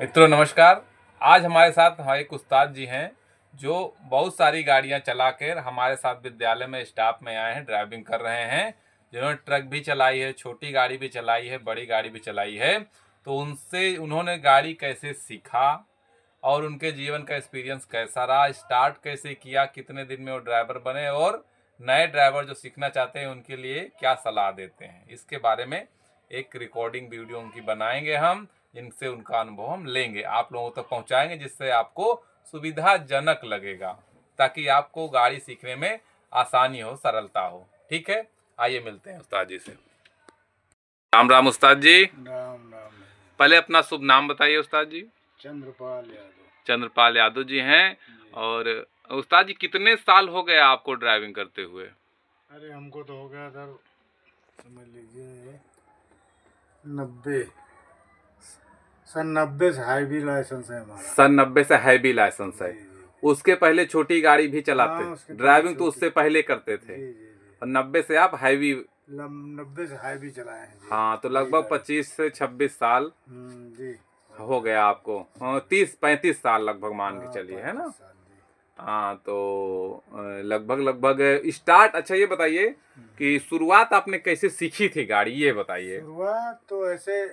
मित्रों नमस्कार आज हमारे साथ हमारे एक उस्ताद जी हैं जो बहुत सारी गाड़ियां चला कर हमारे साथ विद्यालय में स्टाफ में आए हैं ड्राइविंग कर रहे हैं जिन्होंने ट्रक भी चलाई है छोटी गाड़ी भी चलाई है बड़ी गाड़ी भी चलाई है तो उनसे उन्होंने गाड़ी कैसे सीखा और उनके जीवन का एक्सपीरियंस कैसा रहा स्टार्ट कैसे किया कितने दिन में वो ड्राइवर बने और नए ड्राइवर जो सीखना चाहते हैं उनके लिए क्या सलाह देते हैं इसके बारे में एक रिकॉर्डिंग वीडियो उनकी बनाएंगे हम जिनसे उनका अनुभव हम लेंगे आप लोगों तक तो पहुंचाएंगे जिससे आपको सुविधाजनक लगेगा ताकि आपको गाड़ी सीखने में आसानी हो सरलता हो ठीक है आइए मिलते हैं उस्ताद जी से राम राम उस्ताद जी राम राम पहले अपना शुभ नाम बताइए उस्ताद जी चंद्रपाल यादव चंद्रपाल यादव जी हैं और उस्ताद जी कितने साल हो गए आपको ड्राइविंग करते हुए अरे हमको तो हो गया सर समझ लीजिए नब्बे सन नब्बे से हाईवी लाइसेंस है हमारा सन नब्बे से हाईवी लाइसेंस है उसके पहले छोटी गाड़ी भी चलाते हाँ, ड्राइविंग तो उससे पहले करते थे और नब्बे से आप हाईवी नब्बे से हाईवी चलाए हैं हाँ तो लगभग पच्चीस से छब्बीस साल हम्म, जी हो गया आपको हाँ, तीस पैंतीस साल लगभग मान के हाँ, चलिए है ना हाँ तो लगभग लगभग स्टार्ट अच्छा ये बताइए हम्म। कि शुरुआत आपने कैसे सीखी थी गाड़ी ये बताइए शुरुआत तो ऐसे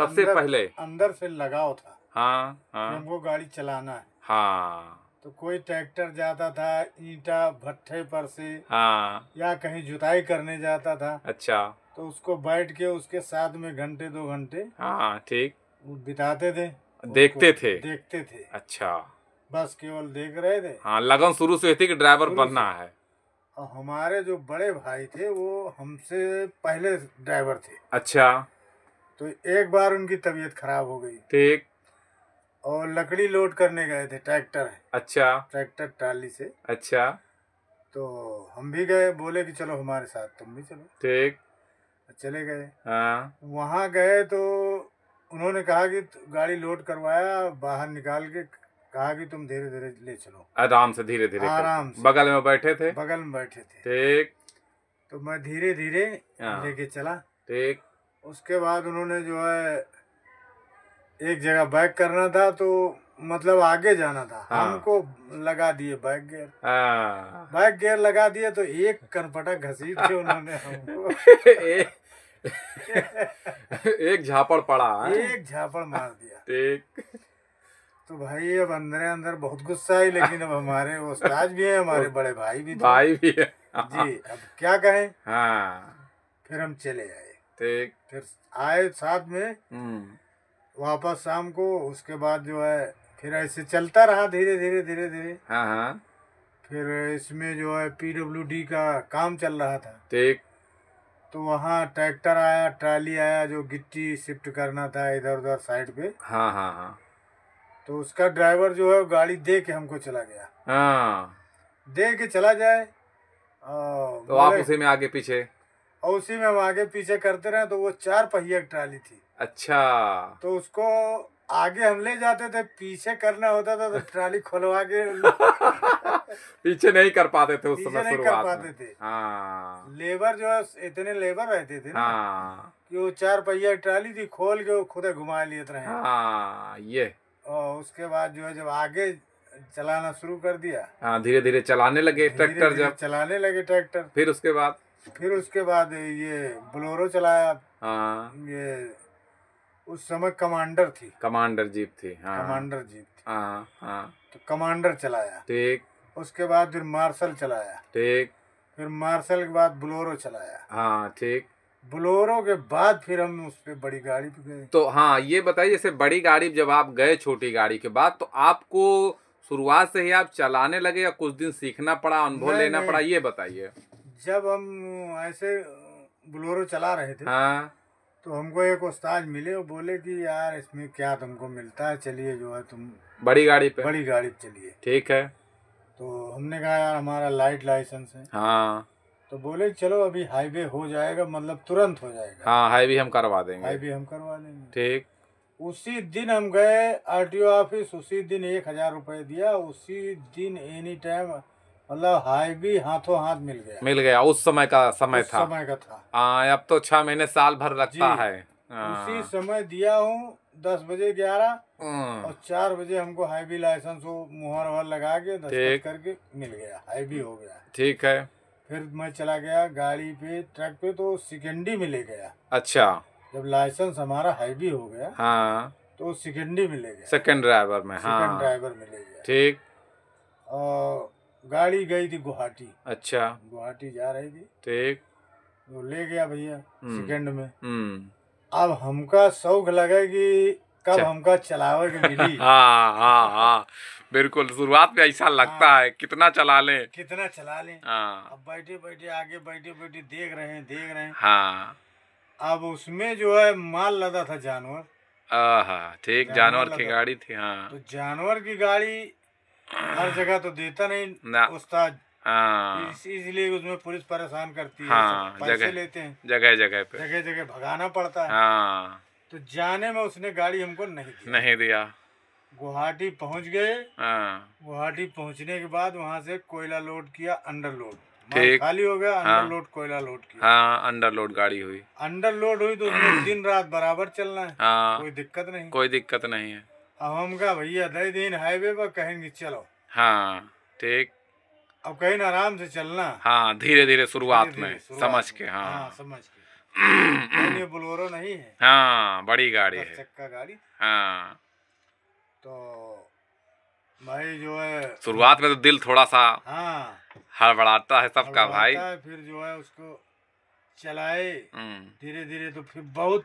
सबसे अंदर, पहले अंदर से लगाव था हाँ हाँ हमको गाड़ी चलाना है हाँ तो कोई ट्रैक्टर जाता था ईटा भट्ठे पर से हाँ या कहीं जुताई करने जाता था अच्छा तो उसको बैठ के उसके साथ में घंटे दो घंटे हाँ ठीक बिताते थे देखते थे देखते थे अच्छा बस केवल देख रहे थे हाँ लगन शुरू से थी कि ड्राइवर बनना है और हमारे जो बड़े भाई थे वो हमसे पहले ड्राइवर थे अच्छा तो एक बार उनकी तबीयत खराब हो गई ठीक तो और लकड़ी लोड करने गए थे ट्रैक्टर अच्छा ट्रैक्टर ट्राली से अच्छा तो हम भी गए बोले कि चलो हमारे साथ तुम भी चलो ठीक तो चले गए हाँ। वहाँ गए तो उन्होंने कहा कि गाड़ी लोड करवाया बाहर निकाल के कहा कि तुम धीरे धीरे ले चलो आराम से धीरे धीरे आराम से बगल में बैठे थे बगल में बैठे थे ठीक तो, तो मैं धीरे धीरे हाँ। लेके चला ठीक उसके बाद उन्होंने जो है एक जगह बैक करना था तो मतलब आगे जाना था हाँ। हमको लगा दिए बैक गियर हाँ। बैक गियर लगा दिए तो एक कनपटा घसीट के उन्होंने हमको एक, झापड़ पड़ा हाँ। एक झापड़ मार दिया एक तो भाई अब अंदर अंदर बहुत गुस्सा आई लेकिन अब हमारे उस्ताद भी है हमारे बड़े भाई भी भाई भी है जी अब क्या कहें हाँ। फिर हम चले आए ठीक फिर आए साथ में हम्म। वापस शाम को उसके बाद जो है फिर ऐसे चलता रहा धीरे धीरे धीरे धीरे हाँ हाँ फिर इसमें जो है डी का काम चल रहा था ठीक तो वहाँ ट्रैक्टर आया ट्राली आया जो गिट्टी शिफ्ट करना था इधर उधर साइड पे हाँ हाँ हाँ तो उसका ड्राइवर जो है गाड़ी दे के हमको चला गया हाँ दे के चला जाए आ, तो आप उसी में आगे पीछे और उसी में हम आगे पीछे करते रहे तो वो चार पहिया ट्राली थी अच्छा तो उसको आगे हम ले जाते थे पीछे करना होता था तो ट्राली खोलवा के पीछे नहीं कर पाते थे उस समय नहीं कर पाते थे हाँ। लेबर जो है इतने लेबर रहते थे ना हाँ। कि वो चार पहिया ट्राली थी खोल के वो खुद घुमा लिए रहे हाँ, ये और उसके बाद जो है जब आगे चलाना शुरू कर दिया हाँ धीरे धीरे चलाने लगे ट्रैक्टर जब चलाने लगे ट्रैक्टर फिर उसके बाद फिर उसके बाद ये बोलोरो चलाया हाँ ये उस समय कमांडर थी कमांडर जीप थी हाँ कमांडर जीप थी हाँ हाँ तो कमांडर चलाया ठीक उसके बाद फिर मार्शल चलाया ठीक फिर मार्शल के बाद बोलोरो चलाया हाँ ठीक बोलोरो के बाद फिर हम उस पर बड़ी गाड़ी पे गए तो हाँ ये बताइए जैसे बड़ी गाड़ी जब आप गए छोटी गाड़ी के बाद तो आपको शुरुआत से ही आप चलाने लगे या कुछ दिन सीखना पड़ा अनुभव लेना पड़ा ये बताइए जब हम ऐसे बुलोरो चला रहे थे हाँ तो हमको एक उस्ताद मिले और बोले कि यार इसमें क्या तुमको मिलता है चलिए जो है तुम बड़ी गाड़ी पे बड़ी गाड़ी पे चलिए ठीक है तो हमने कहा यार हमारा लाइट लाइसेंस है हाँ तो बोले चलो अभी हाईवे हो जाएगा मतलब तुरंत हो जाएगा हाँ हाईवे हम करवा देंगे हाईवे हम करवा देंगे ठीक उसी दिन हम गए आर ऑफिस उसी दिन एक हजार रुपये दिया उसी दिन एनी टाइम मतलब हाई भी हाथों हाथ मिल गया मिल गया उस समय का समय था समय का था आ, अब तो छह महीने साल भर लगता है उसी समय दिया हूँ दस बजे ग्यारह और चार बजे हमको हाईवी लाइसेंस वो मुहर वहर लगा के दस्तखत करके मिल गया हाईवी हो गया ठीक है फिर मैं चला गया गाड़ी पे ट्रक पे तो सिकेंडी मिले गया अच्छा जब लाइसेंस हमारा हाईवी हो गया हाँ तो सिकेंडी मिले गया सेकेंड ड्राइवर में हाँ सेकेंड ड्राइवर मिले गया ठीक और गाड़ी गई थी गुवाहाटी अच्छा गुवाहाटी जा रही थी तो एक तो ले गया भैया हम्म। सेकंड में हम्म। अब हमका शौक लगा कि कब हमका चलावे के मिली हाँ हाँ हाँ बिल्कुल शुरुआत में ऐसा लगता हाँ। है कितना चला लें कितना चला लें हाँ। अब बैठे बैठे आगे बैठे बैठे देख रहे हैं देख रहे हैं हाँ अब उसमें जो है माल लदा था जानवर हाँ ठीक जानवर की गाड़ी थी हाँ तो जानवर की गाड़ी हर जगह तो देता नहीं उस्ताद हाँ। इसीलिए इसलिए उसमें पुलिस परेशान करती है हाँ, पैसे लेते हैं जगह जगह पे जगह जगह भगाना पड़ता है हाँ तो जाने में उसने गाड़ी हमको नहीं दिया नहीं दिया गुवाहाटी पहुंच गए हाँ। गुवाहाटी पहुंचने के बाद वहां से कोयला लोड किया अंडर लोड खाली हो गया अंडर हाँ, लोड कोयला लोड किया हाँ अंडर लोड गाड़ी हुई अंडर लोड हुई तो दिन रात बराबर चलना है हाँ। कोई दिक्कत नहीं कोई दिक्कत नहीं है अब हम कहा भैया दे दिन हाईवे पर कहेंगे चलो हाँ ठीक अब कहीं आराम से चलना हाँ धीरे धीरे शुरुआत में समझ के हाँ।, हाँ, समझ के ये बोलोरो नहीं है हाँ बड़ी गाड़ी है चक्का गाड़ी हाँ तो भाई जो है शुरुआत में तो दिल थोड़ा सा हाँ हड़बड़ाता है सबका भाई फिर जो है उसको चलाए हम्म। धीरे धीरे तो फिर बहुत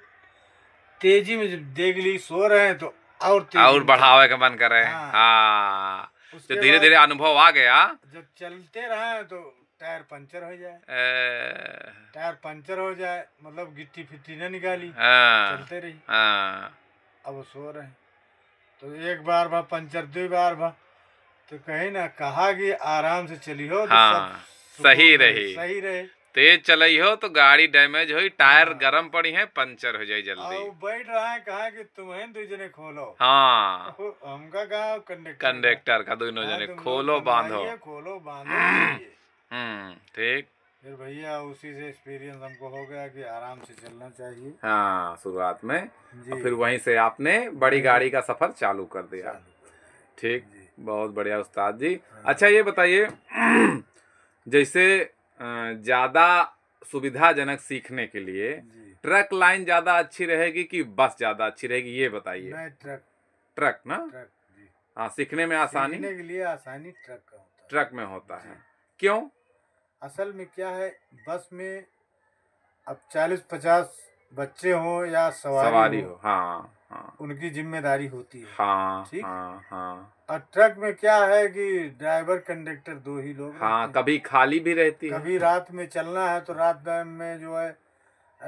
तेजी में जब देख ली सो रहे हैं तो और और बढ़ावे का मन करे हाँ, हाँ। तो धीरे धीरे अनुभव आ गया जब चलते रहे तो टायर पंचर हो जाए टायर पंचर हो जाए मतलब गिट्टी फिट्टी ना निकाली हाँ। चलते रही हाँ। अब सो रहे तो एक बार भा पंचर दो बार भा तो कहीं ना कहा कि आराम से चली हो तो हाँ, सब सही रहे सही रहे तेज चलाई हो तो गाड़ी डैमेज हो टायर हाँ। गरम पड़ी है पंचर हो जाए जल्दी बैठ रहा है कहा कि तुम्हें दो जने खोलो हाँ हमका कहा कंडक्टर कंडक्टर का दोनों हाँ, जने खोलो बांधो खोलो हम्म, बांधो ठीक फिर भैया उसी से एक्सपीरियंस हमको हो गया कि आराम से चलना चाहिए हाँ शुरुआत में फिर वहीं से आपने बड़ी गाड़ी का सफर चालू कर दिया ठीक बहुत बढ़िया उस्ताद जी हाँ। अच्छा ये बताइए जैसे ज़्यादा सुविधाजनक सीखने के लिए ट्रक लाइन ज़्यादा अच्छी रहेगी कि बस ज़्यादा अच्छी रहेगी ये बताइए ट्रक ट्रक ना ट्रक हाँ सीखने में आसानी सीखने के लिए आसानी ट्रक का होता है ट्रक में होता है क्यों असल में क्या है बस में अब चालीस पचास बच्चे हों या सवारी, सवारी हो, हो हाँ हाँ उनकी जिम्मेदारी होती है हाँ ठीक हाँ, हाँ और ट्रक में क्या है कि ड्राइवर कंडक्टर दो ही लोग हाँ कभी खाली भी रहती है कभी रात में चलना है तो रात में जो है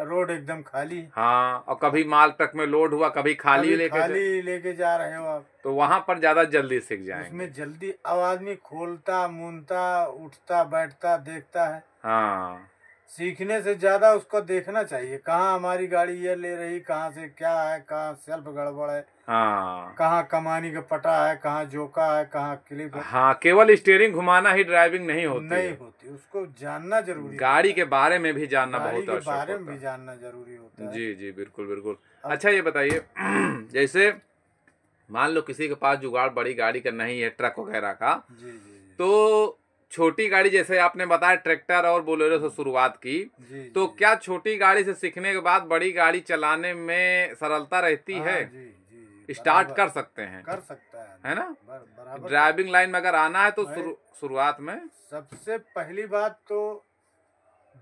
रोड एकदम खाली हाँ और कभी माल ट्रक में लोड हुआ कभी खाली लेके खाली लेके जा रहे हो आप तो वहाँ पर ज्यादा जल्दी सीख जाए उसमें जल्दी अब आदमी खोलता मुनता उठता बैठता देखता है हाँ सीखने से ज़्यादा उसको देखना चाहिए कहाँ हमारी गाड़ी ये ले रही कहाँ से क्या है कहाँ सेल्फ गड़बड़ है हाँ कहाँ कमानी का पटा है कहाँ जोका है कहाँ क्लिप है हाँ केवल स्टीयरिंग घुमाना ही ड्राइविंग नहीं होती नहीं है। होती उसको जानना जरूरी गाड़ी के बारे में भी जानना बहुत आवश्यक बारे में भी जानना जरूरी होता है जी जी बिल्कुल बिल्कुल अच्छा ये बताइए जैसे मान लो किसी के पास जुगाड़ बड़ी गाड़ी का नहीं है ट्रक वगैरह का जी जी तो छोटी गाड़ी जैसे आपने बताया ट्रैक्टर और बोलेरो से शुरुआत की जी, तो जी, क्या छोटी गाड़ी से सीखने के बाद बड़ी गाड़ी चलाने में सरलता रहती आ, हाँ, है स्टार्ट कर सकते हैं कर सकता है है ना ड्राइविंग लाइन में अगर आना है तो शुरुआत में सबसे पहली बात तो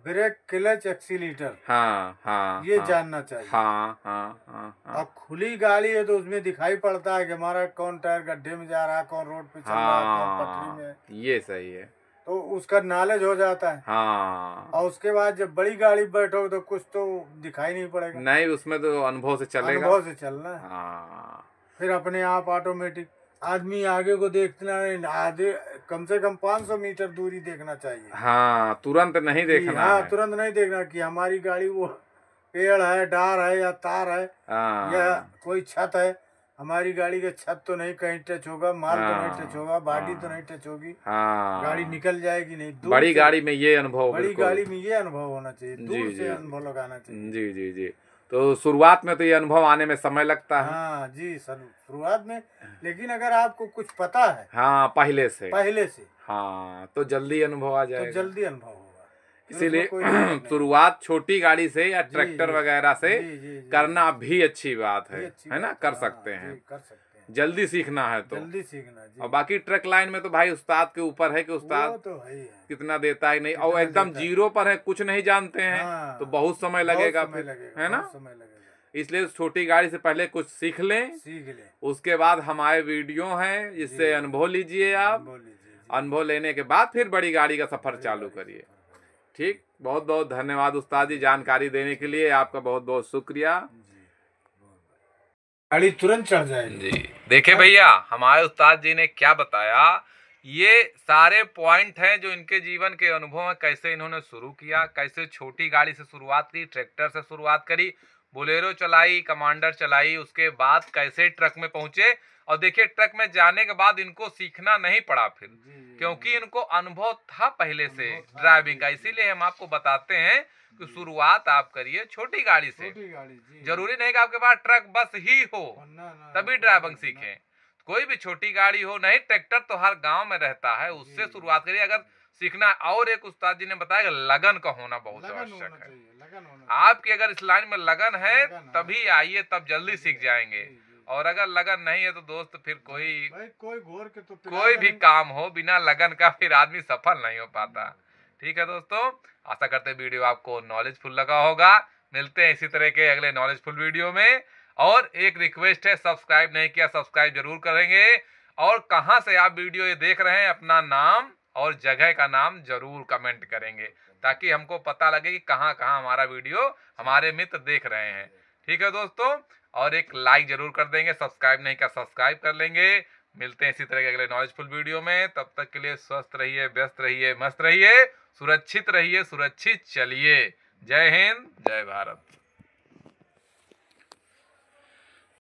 ब्रेक क्लच एक्सीटर हाँ हाँ ये हाँ, जानना चाहिए हाँ, हाँ, हाँ, हाँ, अब खुली गाड़ी है तो उसमें दिखाई पड़ता है कि हमारा कौन टायर गड्ढे में जा रहा है कौन रोड पे चल रहा है कौन पटरी हाँ, में ये सही है तो उसका नॉलेज हो जाता है हाँ और उसके बाद जब बड़ी गाड़ी बैठोगे तो कुछ तो दिखाई नहीं पड़ेगा नहीं उसमें तो अनुभव से चलेगा अनुभव से चलना है हाँ। फिर अपने आप ऑटोमेटिक आदमी आगे को देखना नहीं आधे कम से कम 500 मीटर दूरी देखना चाहिए हाँ तुरंत नहीं देखना हाँ तुरंत नहीं देखना कि हमारी गाड़ी वो पेड़ है डार है या तार है हाँ। या कोई छत है हमारी गाड़ी का छत तो नहीं कहीं टच होगा माल हाँ, तो नहीं टच हाँ, होगा बाडी तो हाँ, तो नहीं टच होगी हाँ, गाड़ी निकल जाएगी नहीं दूर बड़ी गाड़ी में ये अनुभव बड़ी गाड़ी में ये अनुभव होना चाहिए दूर जी, से अनुभव लगाना चाहिए जी जी जी तो शुरुआत में तो ये अनुभव आने में समय लगता है हाँ जी शुरुआत में लेकिन अगर आपको कुछ पता है हाँ पहले से पहले से हाँ तो जल्दी अनुभव आ तो जाए जल्दी अनुभव तो इसीलिए शुरुआत छोटी गाड़ी से या ट्रैक्टर वगैरह से जी, जी, जी, करना भी अच्छी बात है अच्छी है ना हाँ, कर सकते हैं जल्दी सीखना है तो जल्दी सीखना जी। और बाकी ट्रक लाइन में तो भाई उस्ताद के ऊपर है कि उस्ताद तो है कितना देता है नहीं और एकदम जीरो पर है कुछ नहीं जानते हैं हाँ। तो बहुत समय लगेगा फिर है ना समय लगेगा इसलिए छोटी गाड़ी से पहले कुछ सीख लें सीख लें उसके बाद हमारे वीडियो हैं जिससे अनुभव लीजिए आप अनुभव लेने के बाद फिर बड़ी गाड़ी का सफर चालू करिए ठीक बहुत बहुत धन्यवाद उस्ताद जी जानकारी देने के लिए आपका बहुत बहुत शुक्रिया गाड़ी तुरंत चढ़ जाए जी देखे भैया हमारे उस्ताद जी ने क्या बताया ये सारे पॉइंट हैं जो इनके जीवन के अनुभव है कैसे इन्होंने शुरू किया कैसे छोटी गाड़ी से शुरुआत की ट्रैक्टर से शुरुआत करी बोलेरो चलाई कमांडर चलाई उसके बाद कैसे ट्रक में पहुंचे और देखिए ट्रक में जाने के बाद इनको सीखना नहीं पड़ा फिर क्योंकि इनको अनुभव था पहले से ड्राइविंग का इसीलिए हम आपको बताते हैं कि शुरुआत आप करिए छोटी गाड़ी से छोटी गाड़ी जरूरी नहीं कि आपके पास ट्रक बस ही हो तभी ड्राइविंग सीखे कोई भी छोटी गाड़ी हो नहीं ट्रैक्टर तो हर गांव में रहता है उससे शुरुआत करिए अगर सीखना और एक उस्ताद जी ने बताया लगन का होना बहुत आवश्यक है आपकी अगर इस लाइन में लगन है लगन तभी आइए तब जल्दी सीख जाएंगे और अगर लगन नहीं है तो दोस्त फिर कोई हम्म, भाई कोई घोर के तो कोई भी काम हो बिना लगन का फिर आदमी सफल नहीं हो पाता ठीक है दोस्तों आशा करते वीडियो आपको नॉलेजफुल लगा होगा मिलते हैं इसी तरह के अगले नॉलेजफुल वीडियो में और एक रिक्वेस्ट है सब्सक्राइब नहीं किया सब्सक्राइब जरूर करेंगे और कहाँ से आप वीडियो ये देख रहे हैं अपना नाम और जगह का नाम जरूर कमेंट करेंगे ताकि हमको पता लगे कि कहाँ कहाँ हमारा वीडियो हमारे मित्र देख रहे हैं ठीक है दोस्तों और एक लाइक जरूर कर देंगे सब्सक्राइब नहीं कर सब्सक्राइब कर लेंगे मिलते हैं इसी तरह के अगले नॉलेजफुल वीडियो में तब तक के लिए स्वस्थ रहिए व्यस्त रहिए मस्त रहिए सुरक्षित रहिए सुरक्षित चलिए जय हिंद जय भारत